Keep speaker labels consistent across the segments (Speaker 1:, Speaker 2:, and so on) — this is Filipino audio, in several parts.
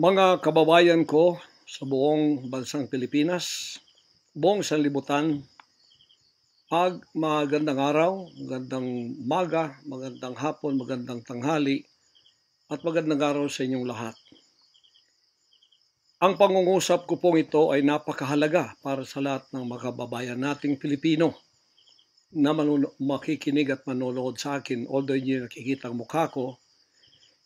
Speaker 1: Mga kababayan ko sa buong bansang Pilipinas, buong sanlibutan, pag magandang araw, magandang maga, magandang hapon, magandang tanghali, at magandang araw sa inyong lahat. Ang pangungusap ko pong ito ay napakahalaga para sa lahat ng mga kababayan nating Pilipino na makikinig at manonood sa akin, although hindi nakikita ang mukha ko.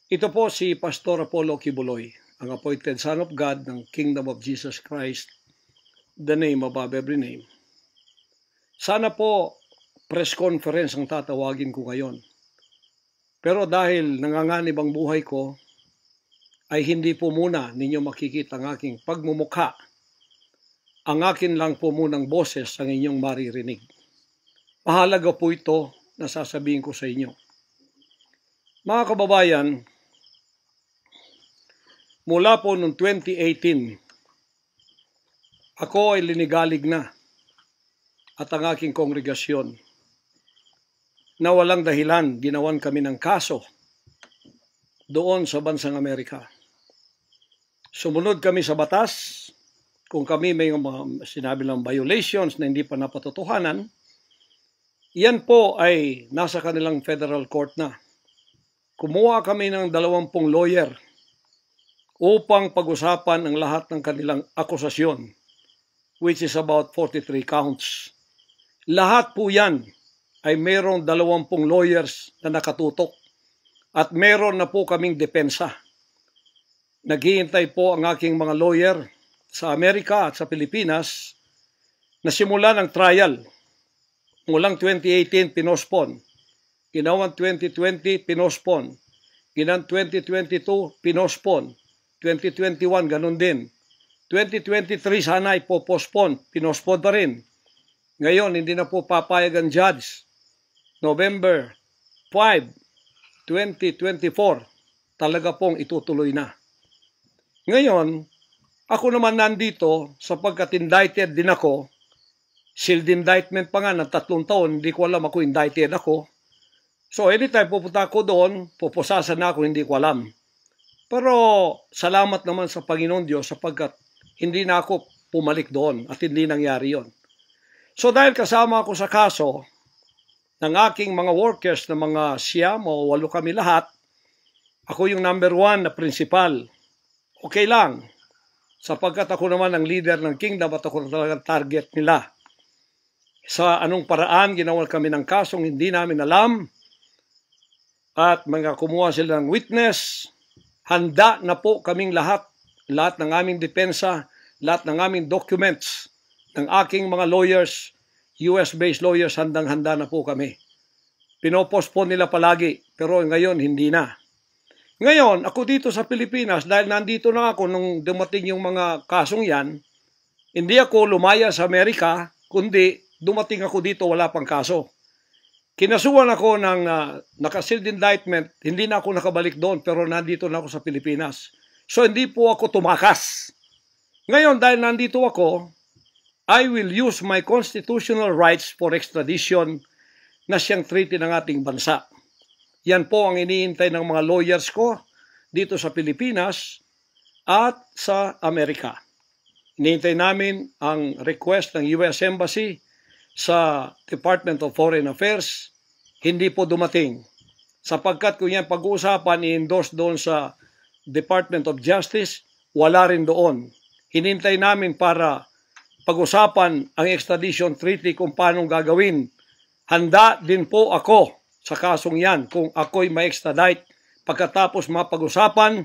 Speaker 1: Ito po si Pastor Apollo Kibuloy, ang appointed Son of God ng Kingdom of Jesus Christ, the name above every name. Sana po press conference ang tatawagin ko ngayon. Pero dahil nanganganib ang buhay ko, ay hindi po muna ninyo makikita ang aking pagmumukha. Ang akin lang po munang boses ang inyong maririnig. Mahalaga po ito na sasabihin ko sa inyo. Mga kababayan, mula po noong 2018, ako ay linigalig na at ang aking kongregasyon na walang dahilan, ginawan kami ng kaso doon sa bansang Amerika. Sumunod kami sa batas, kung kami may mga sinabi lang violations na hindi pa napatotohanan, yan po ay nasa kanilang federal court na. Kumuha kami ng dalawampung lawyer upang pag-usapan ang lahat ng kanilang akusasyon, which is about 43 counts. Lahat po yan ay mayroong dalawampung lawyers na nakatutok at mayroon na po kaming depensa. Naghihintay po ang aking mga lawyer sa Amerika at sa Pilipinas na simulan ang trial. Mulang 2018, pinospon. Ginawan 2020, pinospon. Ginan 2022, pinospon. 2021, ganun din. 2023 sana ipopospon, pinospon pa rin. Ngayon, hindi na po papayag ang judge. November 5, 2024, talaga pong itutuloy na. Ngayon, ako naman nandito sapagkat indicted din ako. Sealed indictment pa nga ng tatlong taon, hindi ko alam ako indicted ako. So anytime pupunta ako doon, pupusasan na ako, hindi ko alam. Pero salamat naman sa Panginoon Diyos sapagkat hindi na ako pumalik doon at hindi nangyari yon. So dahil kasama ako sa kaso ng aking mga workers na mga siyam o walo kami lahat, ako yung number one na principal. Okay lang, sapagkat ako naman ang leader ng kingdom at ako na target nila. Sa anong paraan ginawa kami ng kasong hindi namin alam at mga kumuha sila ng witness Handa na po kaming lahat, lahat ng aming depensa, lahat ng aming documents, ng aking mga lawyers, US-based lawyers, handang-handa na po kami. Pinopostpone nila palagi, pero ngayon hindi na. Ngayon, ako dito sa Pilipinas, dahil nandito na ako nung dumating yung mga kasong yan, hindi ako lumaya sa Amerika, kundi dumating ako dito wala pang kaso. Kinasuhan ako ng uh, naka-sealed indictment. Hindi na ako nakabalik doon pero nandito na ako sa Pilipinas. So hindi po ako tumakas. Ngayon dahil nandito ako, I will use my constitutional rights for extradition na siyang treaty ng ating bansa. Yan po ang iniintay ng mga lawyers ko dito sa Pilipinas at sa Amerika. Iniintay namin ang request ng US Embassy sa Department of Foreign Affairs, hindi po dumating. Sapagkat kung yan pag-uusapan, i-endorse doon sa Department of Justice, wala rin doon. Hinintay namin para pag-usapan ang extradition treaty kung paano gagawin. Handa din po ako sa kasong yan kung ako'y ma-extradite pagkatapos mapag-usapan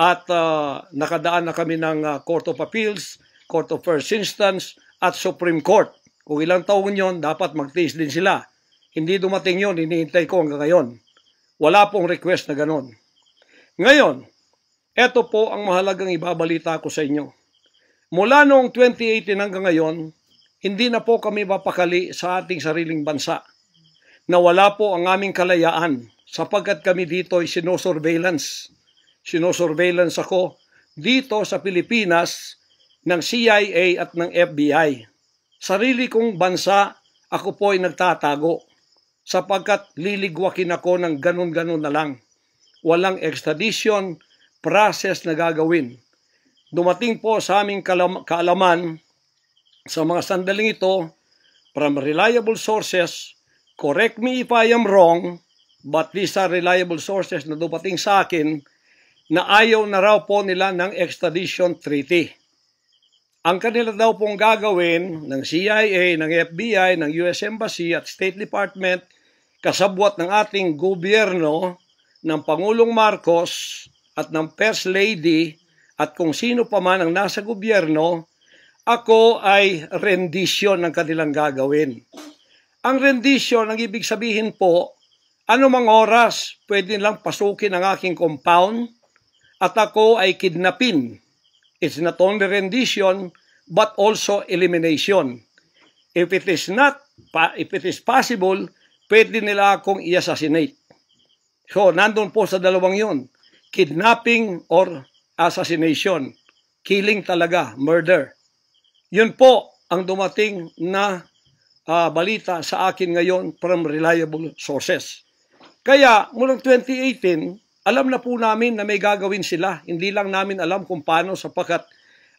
Speaker 1: at uh, nakadaan na kami ng uh, Court of Appeals, Court of First Instance at Supreme Court. Kung ilang taon yon, dapat mag magtiis din sila. Hindi dumating yon, hinihintay ko hanggang ngayon. Wala pong request na ganon. Ngayon, eto po ang mahalagang ibabalita ko sa inyo. Mula noong 2018 hanggang ngayon, hindi na po kami mapakali sa ating sariling bansa na wala po ang aming kalayaan sapagkat kami dito ay sinosurveillance. Sinosurveillance ako dito sa Pilipinas ng CIA at ng FBI. Sarili kong bansa, ako po ay nagtatago sapagkat liligwakin ako ng ganun-ganun na lang. Walang extradition, process na gagawin. Dumating po sa aming kaalaman sa mga sandaling ito from reliable sources, correct me if I am wrong, but these are reliable sources na dumating sa akin na ayaw na raw po nila ng extradition treaty. Ang kanila daw pong gagawin ng CIA, ng FBI, ng US Embassy at State Department kasabwat ng ating gobyerno ng Pangulong Marcos at ng First Lady at kung sino pa man ang nasa gobyerno, ako ay rendisyon ng kanilang gagawin. Ang rendisyon, ang ibig sabihin po, anumang oras pwede lang pasukin ang aking compound at ako ay kidnapin It's not only rendition, but also elimination. If it is not, if it is possible, pwede nila akong i-assassinate. So, nandun po sa dalawang yun. Kidnapping or assassination. Killing talaga, murder. Yun po ang dumating na uh, balita sa akin ngayon from reliable sources. Kaya, mulang 2018, alam na po namin na may gagawin sila. Hindi lang namin alam kung paano sapagkat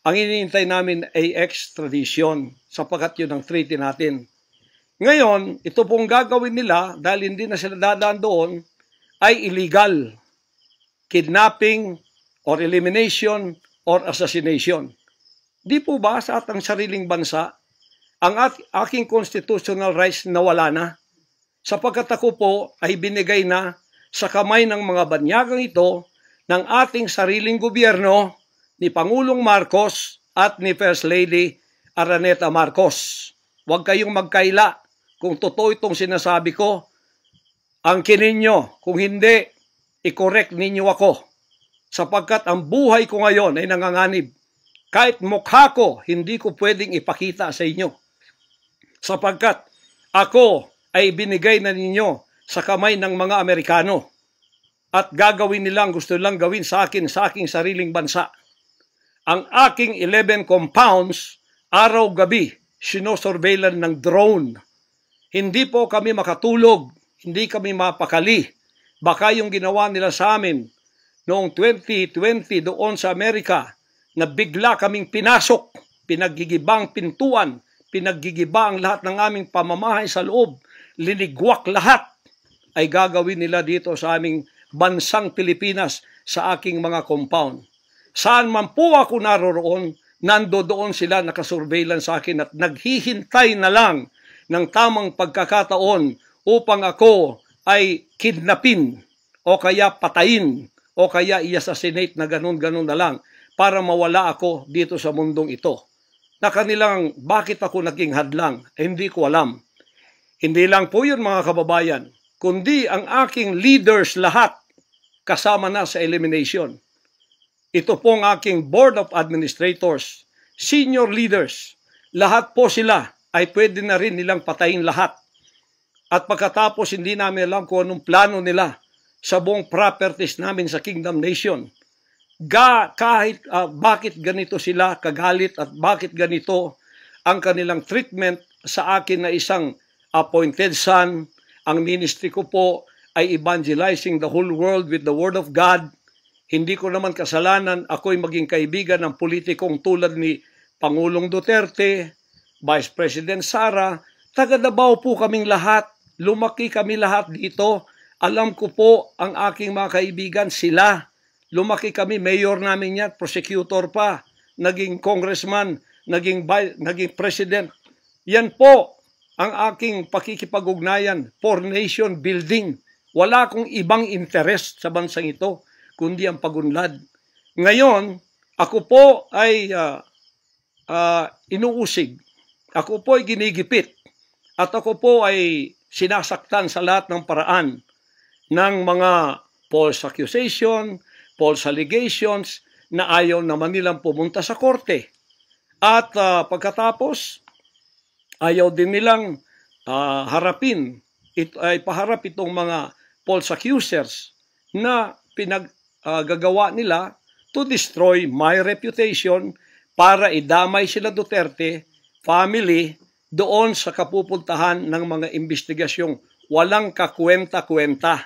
Speaker 1: ang iniintay namin ay extradition sapagkat yun ang treaty natin. Ngayon, ito pong gagawin nila dahil hindi na sila dadaan doon ay illegal. Kidnapping or elimination or assassination. Di po ba sa atang sariling bansa ang aking constitutional rights nawala na? Sapagkat ako po ay binigay na sa kamay ng mga banyagang ito ng ating sariling gobyerno ni Pangulong Marcos at ni First Lady Araneta Marcos. Huwag kayong magkaila kung totoo itong sinasabi ko. ang ninyo, kung hindi, i-correct ninyo ako. Sapagkat ang buhay ko ngayon ay nanganganib. Kahit mukha ko, hindi ko pwedeng ipakita sa inyo. Sapagkat ako ay binigay na ninyo sa kamay ng mga Amerikano at gagawin nila ang gusto lang gawin sa akin sa aking sariling bansa. Ang aking 11 compounds araw-gabi sinosurveillan ng drone. Hindi po kami makatulog, hindi kami mapakali. Baka yung ginawa nila sa amin noong 2020 doon sa Amerika na bigla kaming pinasok, pinaggigibang pintuan, pinaggigibang lahat ng aming pamamahay sa loob, liniguak lahat ay gagawin nila dito sa aming bansang Pilipinas sa aking mga compound. Saan man po ako naroroon, nando doon sila nakasurveillance sa akin at naghihintay na lang ng tamang pagkakataon upang ako ay kidnapin o kaya patayin o kaya i-assassinate na ganun-ganun na lang para mawala ako dito sa mundong ito. Na kanilang bakit ako naging hadlang, eh, hindi ko alam. Hindi lang po yun mga kababayan kundi ang aking leaders lahat kasama na sa elimination. Ito po pong aking board of administrators, senior leaders, lahat po sila ay pwede na rin nilang patayin lahat. At pagkatapos hindi namin alam kung anong plano nila sa buong properties namin sa Kingdom Nation. Ga, kahit uh, bakit ganito sila kagalit at bakit ganito ang kanilang treatment sa akin na isang appointed son, ang ministry ko po ay evangelizing the whole world with the Word of God. Hindi ko naman kasalanan ako'y maging kaibigan ng politikong tulad ni Pangulong Duterte, Vice President Sara, taga Davao po kaming lahat. Lumaki kami lahat dito. Alam ko po ang aking mga kaibigan, sila. Lumaki kami, mayor namin yan, prosecutor pa, naging congressman, naging, naging president. Yan po ang aking pakikipag-ugnayan for nation building. Wala akong ibang interest sa bansang ito, kundi ang pagunlad. Ngayon, ako po ay uh, uh, inuusig. Ako po ay ginigipit. At ako po ay sinasaktan sa lahat ng paraan ng mga false accusation, false allegations na ayaw naman nilang pumunta sa korte. At uh, pagkatapos, Ayaw din nilang uh, harapin, it, ay paharap itong mga false accusers na pinaggagawa ah, uh, nila to destroy my reputation para idamay sila Duterte, family, doon sa kapupuntahan ng mga investigasyong walang kakwenta-kwenta.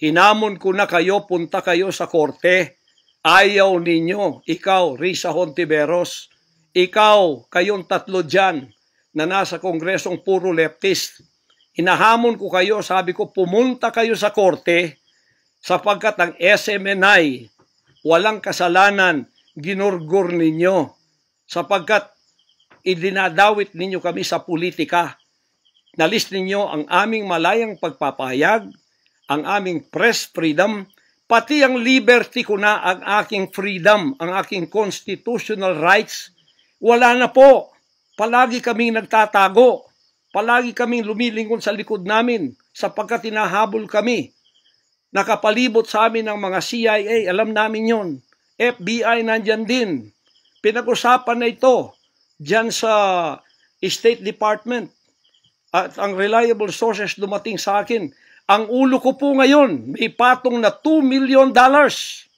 Speaker 1: Hinamon ko na kayo, punta kayo sa korte. Ayaw ninyo, ikaw, Risa Hontiveros, ikaw, kayong tatlo dyan, na nasa kongresong puro leftist. Hinahamon ko kayo, sabi ko, pumunta kayo sa korte sapagkat ang SMNI, walang kasalanan, ginurgur ninyo sapagkat idinadawit ninyo kami sa politika. Nalis ninyo ang aming malayang pagpapahayag, ang aming press freedom, pati ang liberty ko na ang aking freedom, ang aking constitutional rights, wala na po. Palagi kaming nagtatago. Palagi kaming lumilingon sa likod namin sapagkat tinahabol kami. Nakapalibot sa amin ng mga CIA, alam namin yon. FBI nandyan din. Pinag-usapan na ito dyan sa State Department. At ang reliable sources dumating sa akin. Ang ulo ko po ngayon may patong na 2 million dollars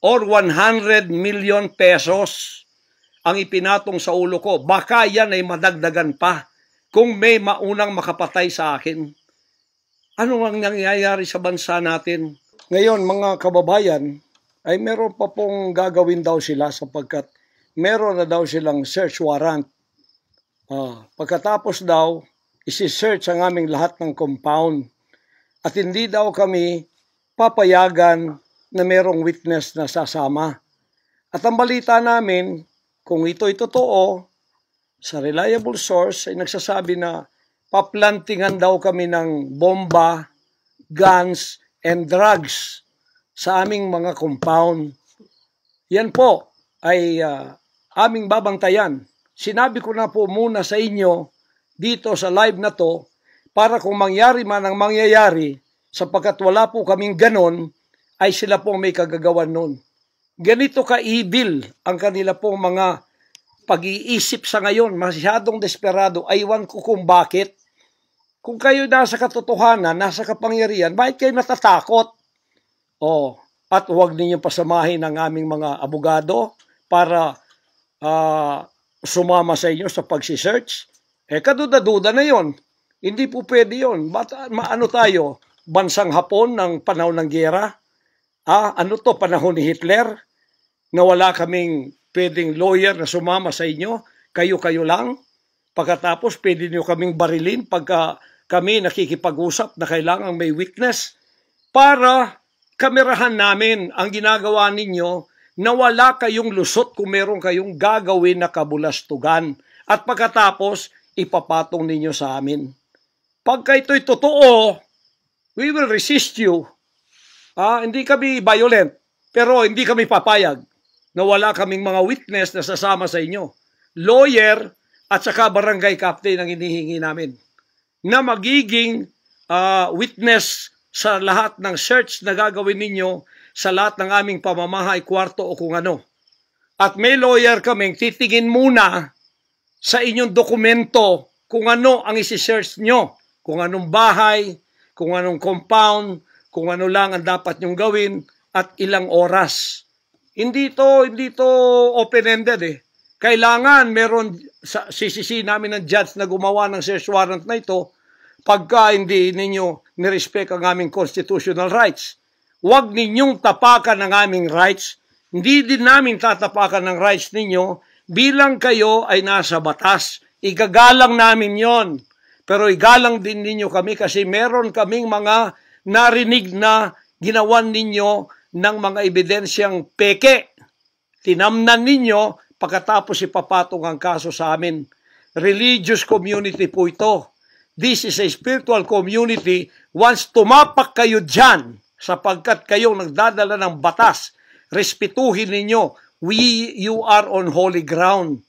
Speaker 1: or 100 million pesos ang ipinatong sa ulo ko. Baka yan ay madagdagan pa kung may maunang makapatay sa akin. Ano ang nangyayari sa bansa natin? Ngayon, mga kababayan, ay meron pa pong gagawin daw sila sapagkat meron na daw silang search warrant. Ah, pagkatapos daw, isi-search ang aming lahat ng compound. At hindi daw kami papayagan na merong witness na sasama. At ang balita namin, kung ito'y totoo, sa reliable source ay nagsasabi na paplantingan daw kami ng bomba, guns, and drugs sa aming mga compound. Yan po ay uh, aming babantayan. Sinabi ko na po muna sa inyo dito sa live na to para kung mangyari man ang mangyayari sapagkat wala po kaming ganon ay sila po may kagagawan noon. Ganito ka-evil ang kanila pong mga pag-iisip sa ngayon, masyadong desperado, aywan ko kung bakit. Kung kayo nasa katotohanan, nasa kapangyarihan, bakit kayo natatakot? Oh, at huwag ninyong pasamahin ang aming mga abogado para uh, sumama sa inyo sa pagsisearch. Eh, kaduda-duda na yon. Hindi po pwede yon. Ba't, maano tayo? Bansang Hapon ng panahon ng gera? Ah, ano to? Panahon ni Hitler? na wala kaming pwedeng lawyer na sumama sa inyo, kayo-kayo lang. Pagkatapos, pwede niyo kaming barilin pagka kami nakikipag-usap na kailangan may witness para kamerahan namin ang ginagawa ninyo na wala kayong lusot kung meron kayong gagawin na kabulastugan. At pagkatapos, ipapatong ninyo sa amin. Pagka ito'y totoo, we will resist you. Ah, hindi kami violent, pero hindi kami papayag na wala kaming mga witness na sasama sa inyo. Lawyer at saka barangay captain ang hinihingi namin na magiging uh, witness sa lahat ng search na gagawin ninyo sa lahat ng aming pamamahay, kwarto o kung ano. At may lawyer kaming titingin muna sa inyong dokumento kung ano ang isi-search nyo, kung anong bahay, kung anong compound, kung ano lang ang dapat nyong gawin at ilang oras. Hindi to, hindi to open-ended eh. Kailangan meron sa CCC namin ng judge na gumawa ng search warrant na ito pagka hindi ninyo nirespect ang aming constitutional rights. Huwag ninyong tapakan ang aming rights. Hindi din namin tatapakan ang rights ninyo bilang kayo ay nasa batas. Igagalang namin yon. Pero igalang din ninyo kami kasi meron kaming mga narinig na ginawan ninyo ng mga ebidensyang peke. Tinamnan ninyo pagkatapos ipapatong ang kaso sa amin. Religious community po ito. This is a spiritual community. Once tumapak kayo dyan, sapagkat kayong nagdadala ng batas, respetuhin ninyo. We, you are on holy ground.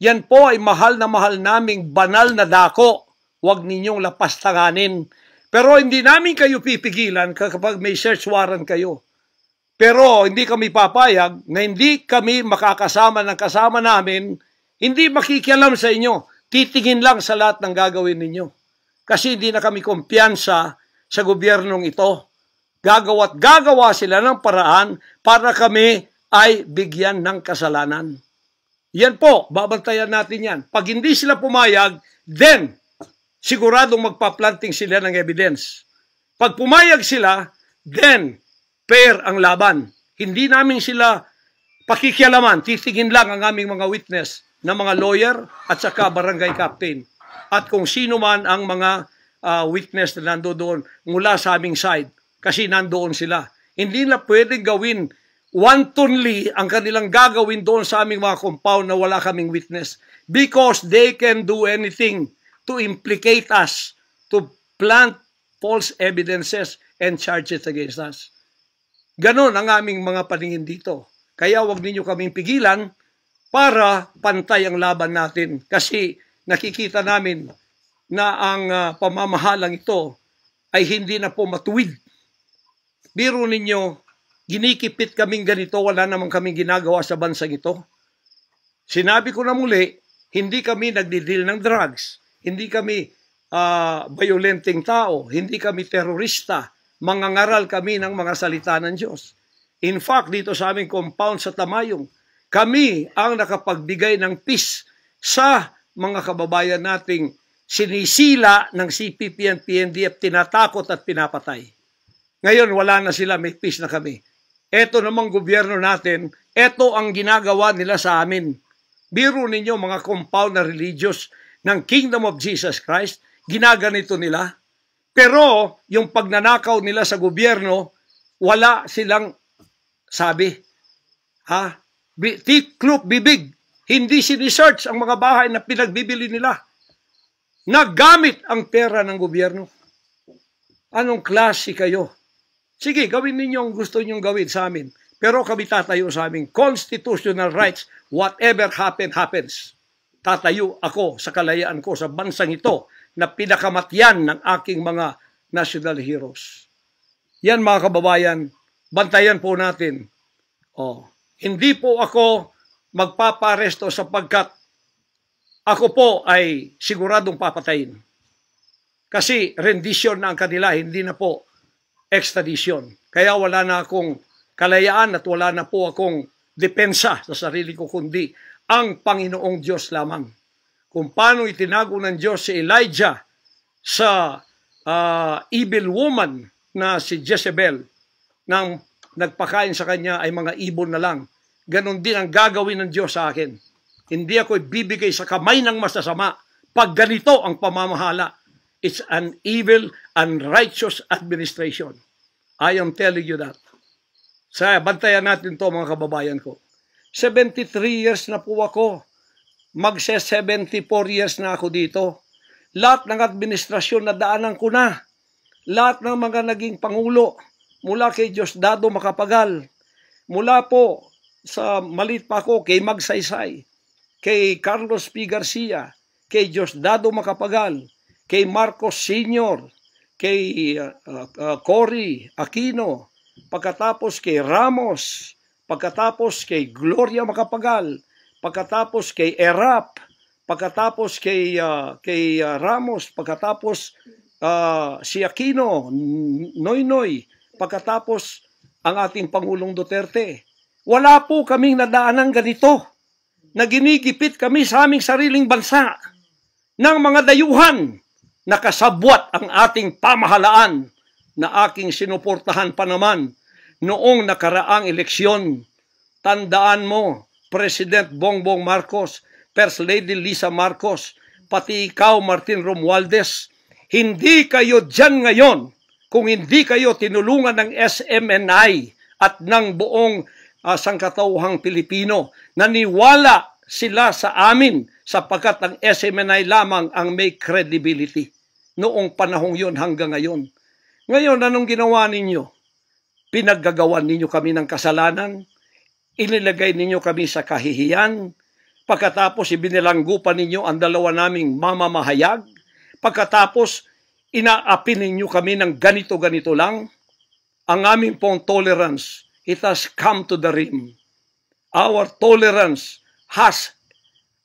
Speaker 1: Yan po ay mahal na mahal naming banal na dako. Huwag ninyong lapastanganin. Pero hindi namin kayo pipigilan kapag may search warrant kayo. Pero hindi kami papayag na hindi kami makakasama ng kasama namin, hindi makikialam sa inyo. Titingin lang sa lahat ng gagawin ninyo. Kasi hindi na kami kumpiyansa sa gobyernong ito. Gagawa't gagawa sila ng paraan para kami ay bigyan ng kasalanan. Yan po, babantayan natin yan. Pag hindi sila pumayag, then siguradong magpa-planting sila ng evidence. Pag pumayag sila, then fair ang laban. Hindi namin sila pakikialaman, titingin lang ang aming mga witness na mga lawyer at saka barangay captain. At kung sino man ang mga uh, witness na nandoon doon mula sa aming side kasi nandoon sila. Hindi na pwedeng gawin wantonly ang kanilang gagawin doon sa aming mga compound na wala kaming witness because they can do anything to implicate us, to plant false evidences and charges against us. Ganon ang aming mga paningin dito. Kaya huwag ninyo kaming pigilan para pantay ang laban natin. Kasi nakikita namin na ang uh, pamamahalang ito ay hindi na po matuwid. Biro ninyo, ginikipit kaming ganito, wala namang kaming ginagawa sa bansang ito. Sinabi ko na muli, hindi kami nagdi-deal ng drugs, hindi kami uh, ah, violenting tao, hindi kami terorista, mangangaral kami ng mga salita ng Diyos. In fact, dito sa aming compound sa Tamayong, kami ang nakapagbigay ng peace sa mga kababayan nating sinisila ng CPP and PNDF, tinatakot at pinapatay. Ngayon, wala na sila, may peace na kami. Ito namang gobyerno natin, ito ang ginagawa nila sa amin. Biro ninyo mga compound na religious ng Kingdom of Jesus Christ, ginaganito nila. Pero yung pagnanakaw nila sa gobyerno, wala silang sabi. Ha? Tiklop bibig. Hindi si sinisearch ang mga bahay na pinagbibili nila. Nagamit ang pera ng gobyerno. Anong klase kayo? Sige, gawin ninyo ang gusto nyong gawin sa amin. Pero kami tatayo sa aming constitutional rights. Whatever happen, happens. Tatayo ako sa kalayaan ko sa bansang ito na pinakamatyan ng aking mga national heroes. Yan mga kababayan, bantayan po natin. Oh, hindi po ako magpaparesto sapagkat ako po ay siguradong papatayin. Kasi rendition na ang kanila, hindi na po extradition. Kaya wala na akong kalayaan at wala na po akong depensa sa sarili ko, kundi ang Panginoong Diyos lamang kung paano itinago ng Diyos si Elijah sa uh, evil woman na si Jezebel nang nagpakain sa kanya ay mga ibon na lang. Ganon din ang gagawin ng Diyos sa akin. Hindi ako ibibigay sa kamay ng masasama pag ganito ang pamamahala. It's an evil, unrighteous administration. I am telling you that. Sa bantayan natin to mga kababayan ko. 73 years na po ako Magse 74 years na ako dito. Lahat ng administrasyon na daanan ko na. Lahat ng mga naging pangulo mula kay Diosdado Makapagal. Mula po sa malit pa ako kay Magsaysay, kay Carlos P. Garcia, kay Diosdado Makapagal, kay Marcos Sr., kay uh, uh, Cory Aquino, pagkatapos kay Ramos, pagkatapos kay Gloria Makapagal, pagkatapos kay Erap, pagkatapos kay uh, kay uh, Ramos, pagkatapos uh, si Aquino, Noynoy, pagkatapos ang ating Pangulong Duterte. Wala po kaming nadaanan ganito na ginigipit kami sa aming sariling bansa ng mga dayuhan nakasabwat ang ating pamahalaan na aking sinuportahan pa naman noong nakaraang eleksyon. Tandaan mo, President Bongbong Marcos, First Lady Lisa Marcos, pati ikaw Martin Romualdez, hindi kayo dyan ngayon kung hindi kayo tinulungan ng SMNI at ng buong uh, sangkatauhang Pilipino. Naniwala sila sa amin sapagkat ang SMNI lamang ang may credibility noong panahong yon hanggang ngayon. Ngayon, anong ginawa ninyo? Pinaggagawan ninyo kami ng kasalanan, Ililagay ninyo kami sa kahihiyan, pagkatapos ibinilanggo pa ninyo ang dalawa naming mamamahayag, pagkatapos inaapin ninyo kami ng ganito-ganito lang, ang aming pong tolerance, it has come to the rim. Our tolerance has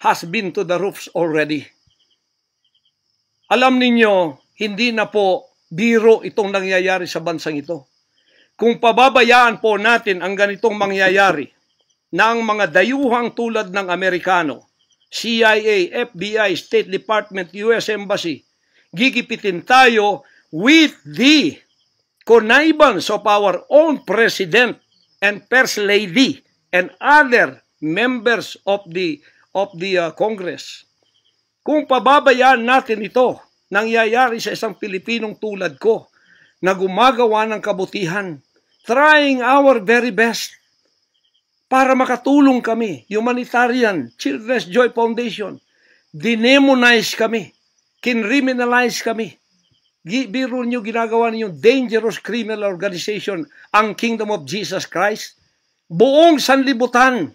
Speaker 1: has been to the roofs already. Alam ninyo, hindi na po biro itong nangyayari sa bansang ito. Kung pababayaan po natin ang ganitong mangyayari, ng mga dayuhang tulad ng Amerikano, CIA, FBI, State Department, US Embassy, gigipitin tayo with the connivance of our own president and first lady and other members of the of the uh, Congress. Kung pababayaan natin ito, nangyayari sa isang Pilipinong tulad ko na gumagawa ng kabutihan, trying our very best para makatulong kami, Humanitarian Children's Joy Foundation, dinemonize kami, kinriminalize kami. Biro nyo ginagawa ninyong dangerous criminal organization ang Kingdom of Jesus Christ. Buong sanlibutan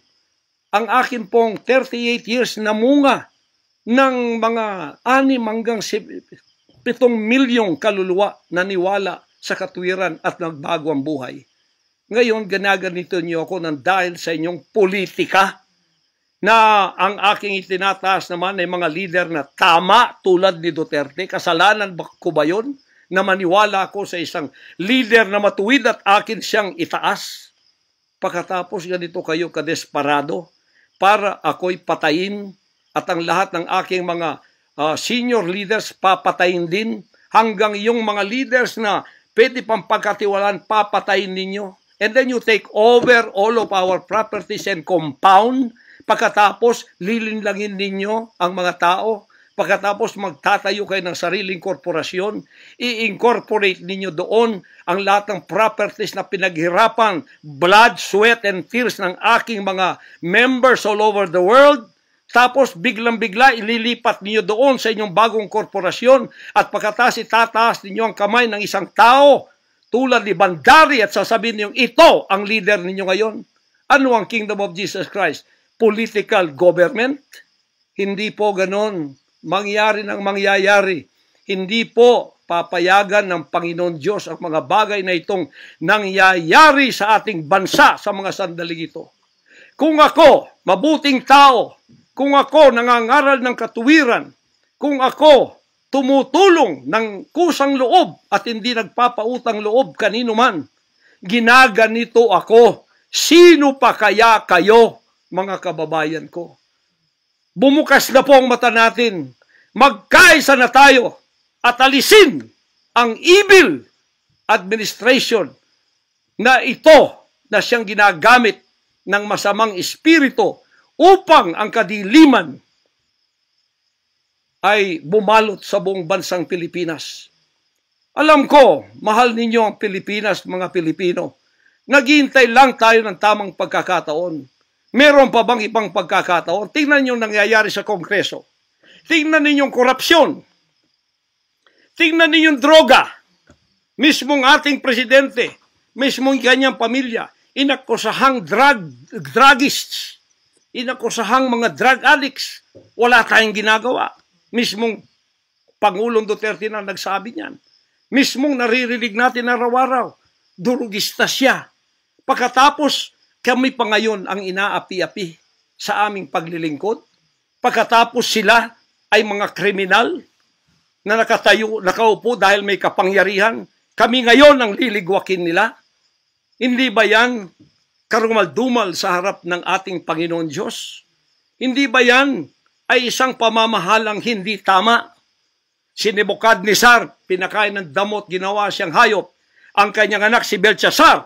Speaker 1: ang akin pong 38 years na munga ng mga anim hanggang 7 milyong kaluluwa naniwala sa katwiran at nagbago ang buhay. Ngayon, ganaganito niyo ako ng dahil sa inyong politika na ang aking itinataas naman ay mga leader na tama tulad ni Duterte. Kasalanan ba ko ba yun? na maniwala ako sa isang leader na matuwid at akin siyang itaas. Pagkatapos ganito kayo kadesparado para ako'y patayin at ang lahat ng aking mga uh, senior leaders papatayin din hanggang yung mga leaders na pwede pang pagkatiwalaan papatayin ninyo. And then you take over all of our properties and compound. Pagkatapos, lilinlangin ninyo ang mga tao. Pagkatapos, magtatayo kayo ng sariling korporasyon. I-incorporate ninyo doon ang lahat ng properties na pinaghirapan, blood, sweat, and tears ng aking mga members all over the world. Tapos biglang-bigla ililipat niyo doon sa inyong bagong korporasyon at pagkatapos itataas ninyo ang kamay ng isang tao tulad ni Bandari at sasabihin ninyong ito ang leader ninyo ngayon. Ano ang Kingdom of Jesus Christ? Political government? Hindi po ganon. Mangyari ng mangyayari. Hindi po papayagan ng Panginoon Diyos ang mga bagay na itong nangyayari sa ating bansa sa mga sandaling ito. Kung ako, mabuting tao, kung ako nangangaral ng katuwiran, kung ako tumutulong ng kusang loob at hindi nagpapautang loob kanino man. Ginaganito ako. Sino pa kaya kayo, mga kababayan ko? Bumukas na po ang mata natin. Magkaisa na tayo at alisin ang evil administration na ito na siyang ginagamit ng masamang espiritu upang ang kadiliman ay bumalot sa buong bansang Pilipinas. Alam ko, mahal ninyo ang Pilipinas, mga Pilipino. Naghihintay lang tayo ng tamang pagkakataon. Meron pa bang ibang pagkakataon? Tingnan ninyo nangyayari sa Kongreso. Tingnan ninyong korupsyon. Tingnan ninyo droga. Mismong ating presidente, mismong kanyang pamilya, inakusahang drug, drugists, inakusahang mga drug addicts. Wala tayong ginagawa. Mismong Pangulong Duterte na nagsabi niyan. Mismong naririnig natin araw-araw, durugista siya. Pagkatapos, kami pa ngayon ang inaapi-api sa aming paglilingkod. Pagkatapos sila ay mga kriminal na nakatayo, nakaupo dahil may kapangyarihan. Kami ngayon ang liligwakin nila. Hindi ba yan karumaldumal sa harap ng ating Panginoon Diyos? Hindi ba yan ay isang pamamahalang hindi tama. Si Nebukadnesar, pinakain ng damot, ginawa siyang hayop. Ang kanyang anak si Belshazzar,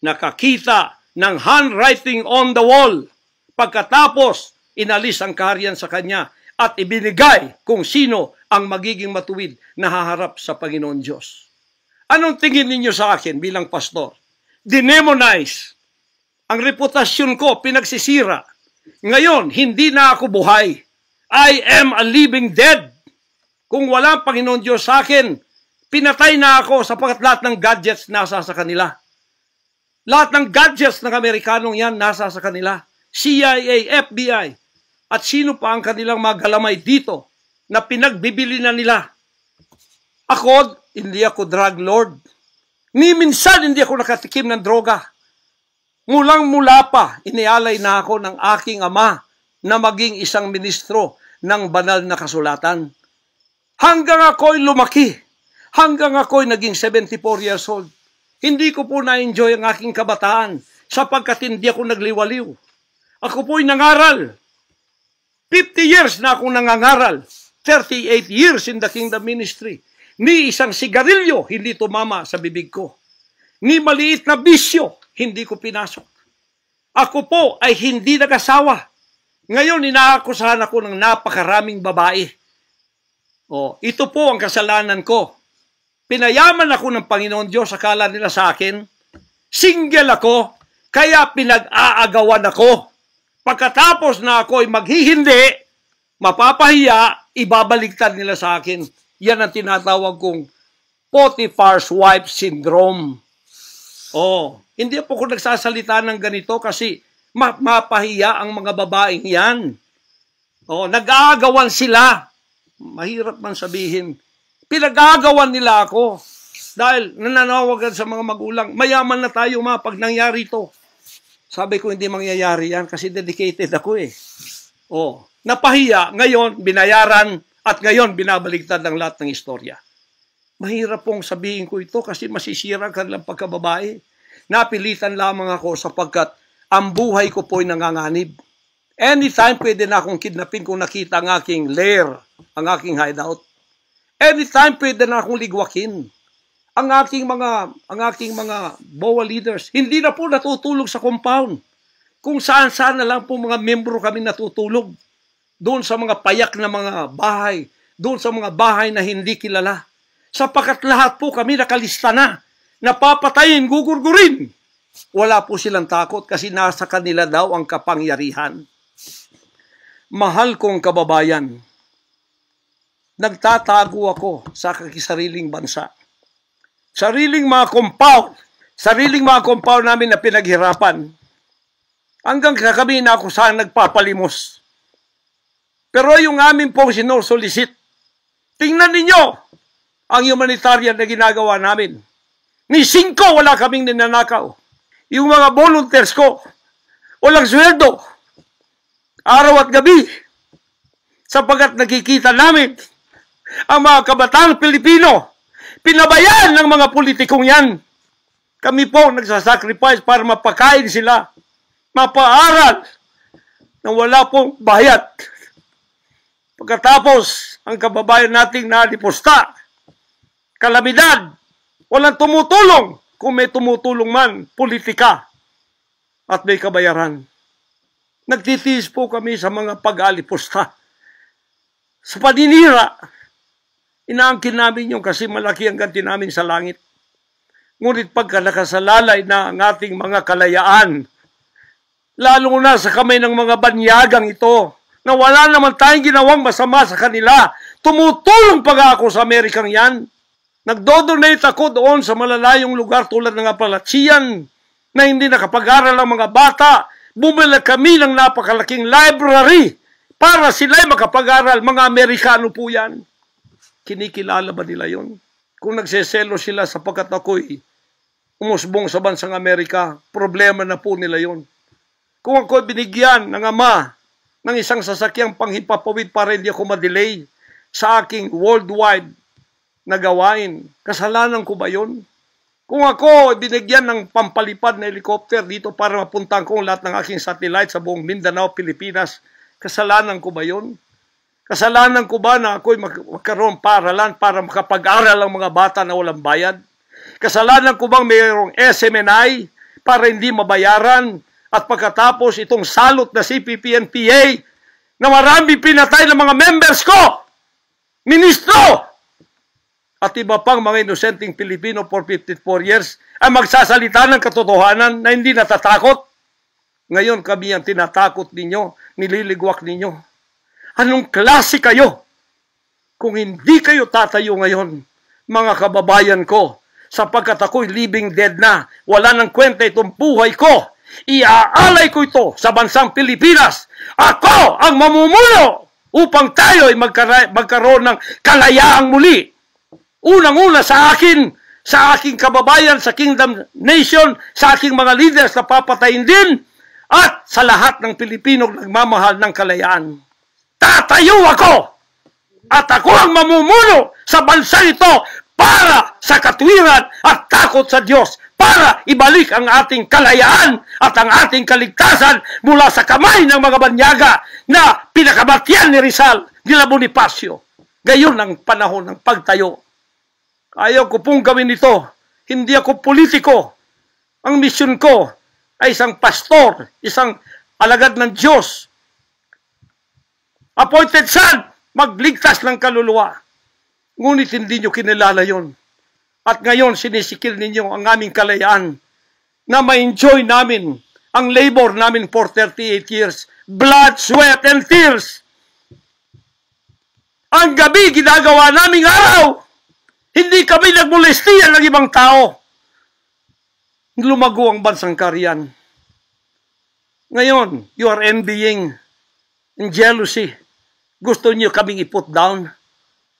Speaker 1: nakakita ng handwriting on the wall. Pagkatapos, inalis ang kaharian sa kanya at ibinigay kung sino ang magiging matuwid na haharap sa Panginoon Diyos. Anong tingin ninyo sa akin bilang pastor? Dinemonize. Ang reputasyon ko pinagsisira. Ngayon, hindi na ako buhay. I am a living dead. Kung wala ang Panginoon Diyos sa akin, pinatay na ako sapagkat lahat ng gadgets nasa sa kanila. Lahat ng gadgets ng Amerikanong yan nasa sa kanila. CIA, FBI, at sino pa ang kanilang magalamay dito na pinagbibili na nila. Ako, hindi ako drug lord. Ni minsan hindi ako nakatikim ng droga. Mulang mula pa, inialay na ako ng aking ama na maging isang ministro ng banal na kasulatan. Hanggang ako'y lumaki, hanggang ako'y naging 74 years old, hindi ko po na-enjoy ang aking kabataan sapagkat hindi ako nagliwaliw. Ako po'y nangaral. 50 years na akong nangangaral. 38 years in the kingdom ministry. Ni isang sigarilyo, hindi tumama sa bibig ko. Ni maliit na bisyo, hindi ko pinasok. Ako po ay hindi nag-asawa. Ngayon, inaakusahan ako ng napakaraming babae. O, ito po ang kasalanan ko. Pinayaman ako ng Panginoon Diyos, akala nila sa akin. Single ako, kaya pinag-aagawan ako. Pagkatapos na ako ay maghihindi, mapapahiya, ibabaligtad nila sa akin. Yan ang tinatawag kong Potiphar's wife syndrome. Oh, hindi po ko nagsasalita ng ganito kasi Ma- mapahiya ang mga babaeng yan. O, nag-aagawan sila. Mahirap man sabihin. Pinag-aagawan nila ako. Dahil nananawagan sa mga magulang, mayaman na tayo ma pag nangyari ito. Sabi ko, hindi mangyayari yan kasi dedicated ako eh. O, napahiya, ngayon binayaran at ngayon binabaligtad ng lahat ng istorya. Mahirap pong sabihin ko ito kasi masisira ka ng pagkababae. Napilitan lamang ako sapagkat ang buhay ko po'y nanganganib. Anytime pwede na akong kidnapin kung nakita ang aking lair, ang aking hideout. Anytime pwede na akong ligwakin. Ang aking mga ang aking mga BOA leaders hindi na po natutulog sa compound. Kung saan-saan na lang po mga membro kami natutulog. Doon sa mga payak na mga bahay, doon sa mga bahay na hindi kilala. Sapakat lahat po kami nakalista na, napapatayin, gugurgurin. Wala po silang takot kasi nasa kanila daw ang kapangyarihan. Mahal kong kababayan, nagtatago ako sa kakisariling bansa. Sariling mga compound, sariling mga compound namin na pinaghirapan. Hanggang kami na ako saan nagpapalimos. Pero yung amin pong sinosolisit, tingnan ninyo ang humanitarian na ginagawa namin. Ni singko wala kaming ninanakaw yung mga volunteers ko, walang sweldo, araw at gabi, sapagkat nakikita namin ang mga kabataang Pilipino, pinabayaan ng mga politikong yan. Kami po nagsasacrifice para mapakain sila, mapaaral, na wala pong bayat. Pagkatapos, ang kababayan nating nalipusta, kalamidad, walang tumutulong, kung may tumutulong man, politika at may kabayaran. Nagtitiis po kami sa mga pag-alipusta. Sa paninira, inaangkin namin yung kasi malaki ang ganti namin sa langit. Ngunit pagka nakasalalay na ang ating mga kalayaan, lalo na sa kamay ng mga banyagang ito, na wala naman tayong ginawang masama sa kanila, tumutulong pag ako sa Amerikang yan, Nagdodonate ako doon sa malalayong lugar tulad ng Apalachian na hindi nakapag-aral ang mga bata. Bumili kami ng napakalaking library para sila makapag-aral. Mga Amerikano po yan. Kinikilala ba nila yon? Kung nagseselo sila sapagkat ako'y umusbong sa bansang Amerika, problema na po nila yon. Kung ako'y binigyan ng ama ng isang sasakyang panghimpapawid para hindi ako madelay sa aking worldwide na Kasalanan ko ba yon? Kung ako binigyan ng pampalipad na helicopter dito para mapuntahan ko lahat ng aking satellite sa buong Mindanao, Pilipinas, kasalanan ko ba yon? Kasalanan ko ba na ako'y magkaroon paralan para makapag-aral ang mga bata na walang bayad? Kasalanan ko bang mayroong SMNI para hindi mabayaran? At pagkatapos itong salot na CPPNPA na marami pinatay ng mga members ko, ministro, at iba pang mga inosenteng Pilipino for 54 years ay magsasalita ng katotohanan na hindi natatakot. Ngayon kami ang tinatakot ninyo, nililigwak ninyo. Anong klase kayo? Kung hindi kayo tatayo ngayon, mga kababayan ko, sapagkat ako'y living dead na, wala nang kwenta itong buhay ko, iaalay ko ito sa bansang Pilipinas. Ako ang mamumuno upang tayo ay magkaroon ng kalayaang muli unang-una sa akin, sa aking kababayan, sa Kingdom Nation, sa aking mga leaders na papatayin din, at sa lahat ng Pilipino nagmamahal ng kalayaan. Tatayo ako at ako ang mamumuno sa bansa ito para sa katwiran at takot sa Diyos para ibalik ang ating kalayaan at ang ating kaligtasan mula sa kamay ng mga banyaga na pinakabatyan ni Rizal nila Bonifacio. Gayon ang panahon ng pagtayo Ayaw ko pong gawin ito. Hindi ako politiko. Ang misyon ko ay isang pastor, isang alagad ng Diyos. Appointed son, magligtas ng kaluluwa. Ngunit hindi nyo kinilala yon. At ngayon sinisikil ninyo ang aming kalayaan na ma-enjoy namin ang labor namin for 38 years. Blood, sweat, and tears. Ang gabi ginagawa naming araw hindi kami nagmolestiya ng ibang tao. Lumago ang bansang karyan. Ngayon, you are envying and jealousy. Gusto niyo kaming i-put down?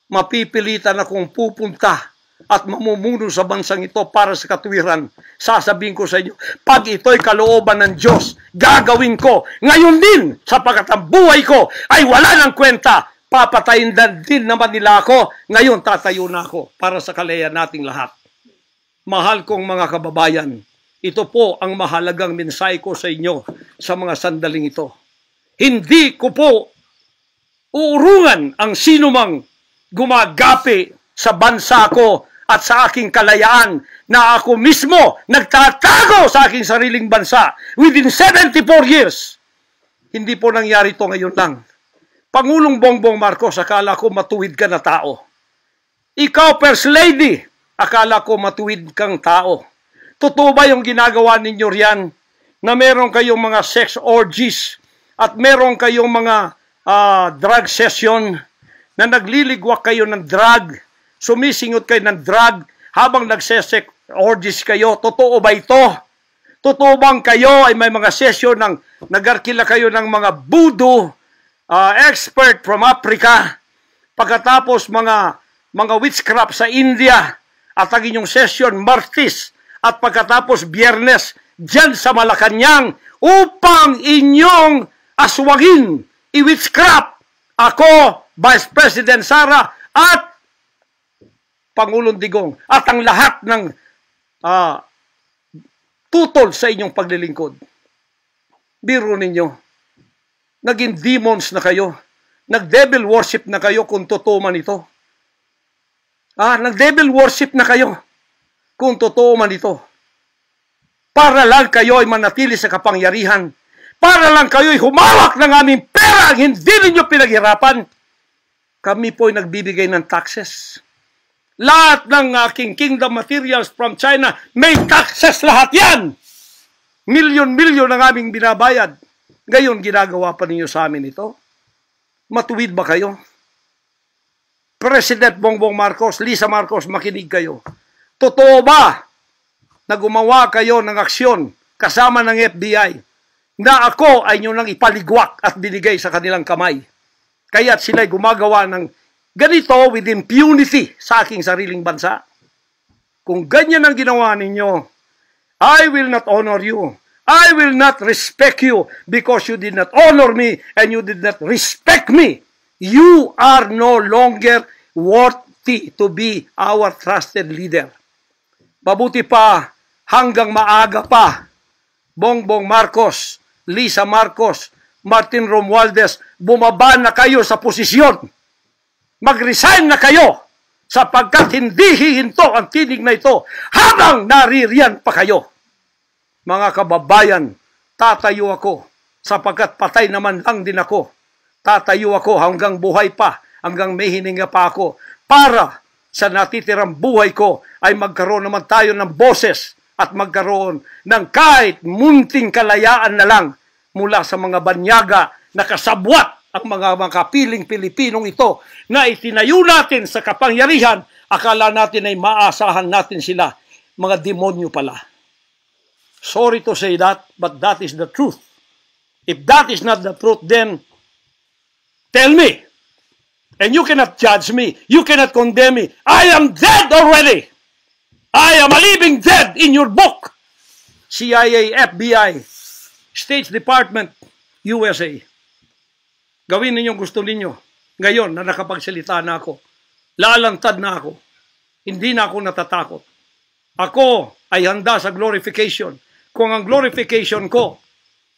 Speaker 1: Mapipilitan akong pupunta at mamumuno sa bansang ito para sa katuwiran. Sasabihin ko sa inyo, pag ito'y kalooban ng Diyos, gagawin ko ngayon din sapagkat ang buhay ko ay wala ng kwenta papatayin din naman nila ako. Ngayon, tatayo na ako para sa kalayaan nating lahat. Mahal kong mga kababayan, ito po ang mahalagang mensahe ko sa inyo sa mga sandaling ito. Hindi ko po uurungan ang sinumang gumagapi sa bansa ko at sa aking kalayaan na ako mismo nagtatago sa aking sariling bansa within 74 years. Hindi po nangyari ito ngayon lang. Pangulong Bongbong Marcos, akala ko matuwid ka na tao. Ikaw, First Lady, akala ko matuwid kang tao. Totoo ba yung ginagawa ninyo riyan na meron kayong mga sex orgies at meron kayong mga uh, drug session na nagliligwak kayo ng drug, sumisingot kayo ng drug habang nagsesek orgies kayo? Totoo ba ito? Totoo bang kayo ay may mga session ng nagarkila kayo ng mga budo uh, expert from Africa, pagkatapos mga mga witchcraft sa India at ang inyong session Martis at pagkatapos Biyernes diyan sa Malacanang upang inyong aswagin i-witchcraft ako, Vice President Sara at Pangulong Digong at ang lahat ng uh, tutol sa inyong paglilingkod. Biro ninyo Naging demons na kayo. Nag-devil worship na kayo kung totoo man ito. Ah, nag-devil worship na kayo kung totoo man ito. Para lang kayo ay manatili sa kapangyarihan. Para lang kayo ay humawak ng aming pera ang hindi ninyo pinaghirapan. Kami po ay nagbibigay ng taxes. Lahat ng aking kingdom materials from China, may taxes lahat yan. Million-million ang aming binabayad. Ngayon, ginagawa pa ninyo sa amin ito? Matuwid ba kayo? President Bongbong Marcos, Lisa Marcos, makinig kayo. Totoo ba na gumawa kayo ng aksyon kasama ng FBI na ako ay nyo nang ipaligwak at binigay sa kanilang kamay? Kaya't sila'y gumagawa ng ganito with impunity sa aking sariling bansa. Kung ganyan ang ginawa ninyo, I will not honor you. I will not respect you because you did not honor me and you did not respect me. You are no longer worthy to be our trusted leader. Mabuti pa hanggang maaga pa. Bongbong Marcos, Lisa Marcos, Martin Romualdez, bumaba na kayo sa posisyon. Mag-resign na kayo sapagkat hindi hihinto ang tinig na ito habang naririyan pa kayo. Mga kababayan, tatayo ako sapagkat patay naman lang din ako. Tatayo ako hanggang buhay pa, hanggang may hininga pa ako para sa natitirang buhay ko ay magkaroon naman tayo ng boses at magkaroon ng kahit munting kalayaan na lang mula sa mga banyaga na kasabwat ang mga makapiling Pilipinong ito na itinayo natin sa kapangyarihan, akala natin ay maasahan natin sila. Mga demonyo pala. Sorry to say that, but that is the truth. If that is not the truth, then tell me. And you cannot judge me. You cannot condemn me. I am dead already. I am a living dead in your book. CIA, FBI, State Department, USA. Gawin ninyong gusto ninyo. Ngayon na nakapagsalita na ako, lalantad na ako, hindi na ako natatakot. Ako ay handa sa glorification kung ang glorification ko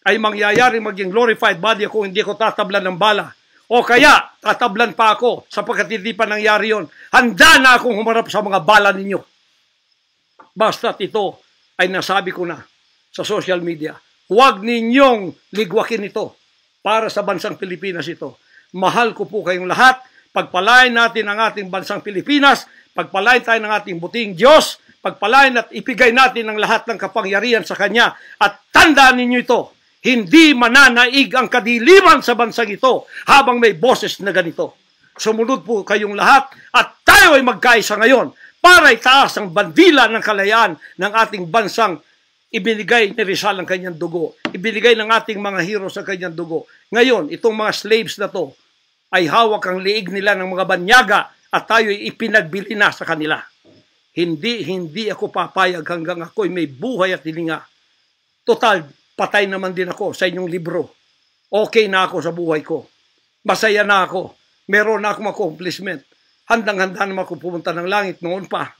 Speaker 1: ay mangyayari maging glorified body ako, hindi ko tatablan ng bala. O kaya, tatablan pa ako sapagkat hindi pa nangyari yon. Handa na akong humarap sa mga bala ninyo. Basta ito ay nasabi ko na sa social media. Huwag ninyong ligwakin ito para sa bansang Pilipinas ito. Mahal ko po kayong lahat. Pagpalain natin ang ating bansang Pilipinas. Pagpalain tayo ng ating buting Diyos pagpalain at ipigay natin ang lahat ng kapangyarihan sa Kanya. At tandaan ninyo ito, hindi mananaig ang kadiliman sa bansang ito habang may boses na ganito. Sumunod po kayong lahat at tayo ay magkaisa ngayon para itaas ang bandila ng kalayaan ng ating bansang ibinigay ni Rizal ang kanyang dugo. Ibinigay ng ating mga hero sa kanyang dugo. Ngayon, itong mga slaves na to ay hawak ang liig nila ng mga banyaga at tayo ay ipinagbili na sa kanila. Hindi, hindi ako papayag hanggang ako'y may buhay at hilinga. Total, patay naman din ako sa inyong libro. Okay na ako sa buhay ko. Masaya na ako. Meron na akong accomplishment. Handang-handa naman ako pumunta ng langit noon pa.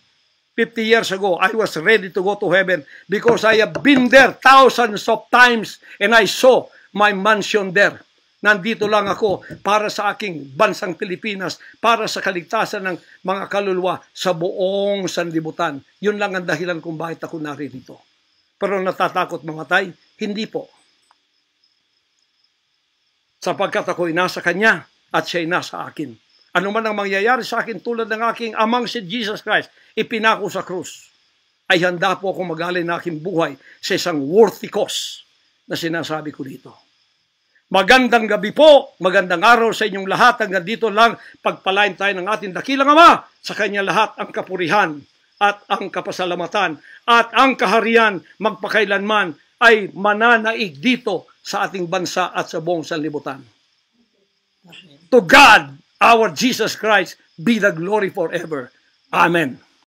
Speaker 1: 50 years ago, I was ready to go to heaven because I have been there thousands of times and I saw my mansion there. Nandito lang ako para sa aking bansang Pilipinas, para sa kaligtasan ng mga kaluluwa sa buong sanlibutan. Yun lang ang dahilan kung bakit ako naririto. Pero natatakot mamatay? Hindi po. Sapagkat ako'y nasa Kanya at siya'y nasa akin. Ano man ang mangyayari sa akin tulad ng aking amang si Jesus Christ, ipinako sa krus, ay handa po akong magaling na aking buhay sa isang worthy cause na sinasabi ko dito. Magandang gabi po, magandang araw sa inyong lahat. Hanggang dito lang, pagpalain tayo ng ating dakilang Ama. Sa Kanya lahat ang kapurihan at ang kapasalamatan at ang kaharian magpakailanman ay mananaig dito sa ating bansa at sa buong sanlibutan. To God, our Jesus Christ, be the glory forever. Amen.